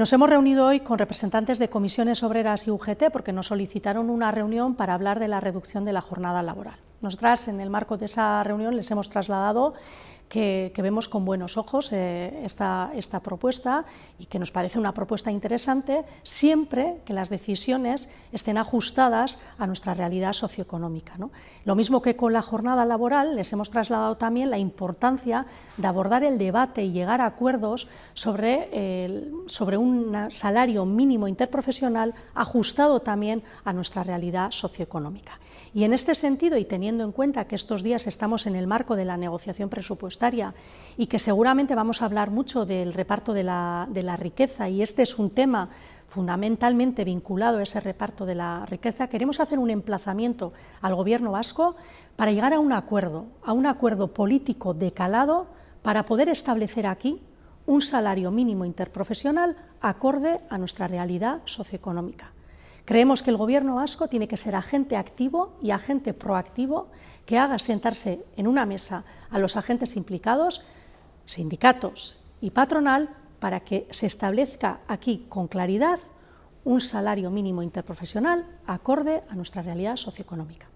Nos hemos reunido hoy con representantes de comisiones obreras y UGT porque nos solicitaron una reunión para hablar de la reducción de la jornada laboral. Nosotras, en el marco de esa reunión, les hemos trasladado que, vemos con buenos ojos eh, esta, esta propuesta y que nos parece una propuesta interesante siempre que las decisiones estén ajustadas a nuestra realidad socioeconómica. ¿no? Lo mismo que con la jornada laboral, les hemos trasladado también la importancia de abordar el debate y llegar a acuerdos sobre, sobre un salario mínimo interprofesional ajustado también a nuestra realidad socioeconómica. Y en este sentido, y teniendo en cuenta que estos días estamos en el marco de la negociación presupuestaria, y que seguramente vamos a hablar mucho del reparto de la, de la riqueza y este es un tema fundamentalmente vinculado a ese reparto de la riqueza, queremos hacer un emplazamiento al Gobierno vasco para llegar a un acuerdo, a un acuerdo político de calado para poder establecer aquí un salario mínimo interprofesional acorde a nuestra realidad socioeconómica. Creemos que el Gobierno vasco tiene que ser agente activo y agente proactivo que haga sentarse en una mesa a los agentes implicados, sindicatos y patronal, para que se establezca aquí con claridad un salario mínimo interprofesional acorde a nuestra realidad socioeconómica.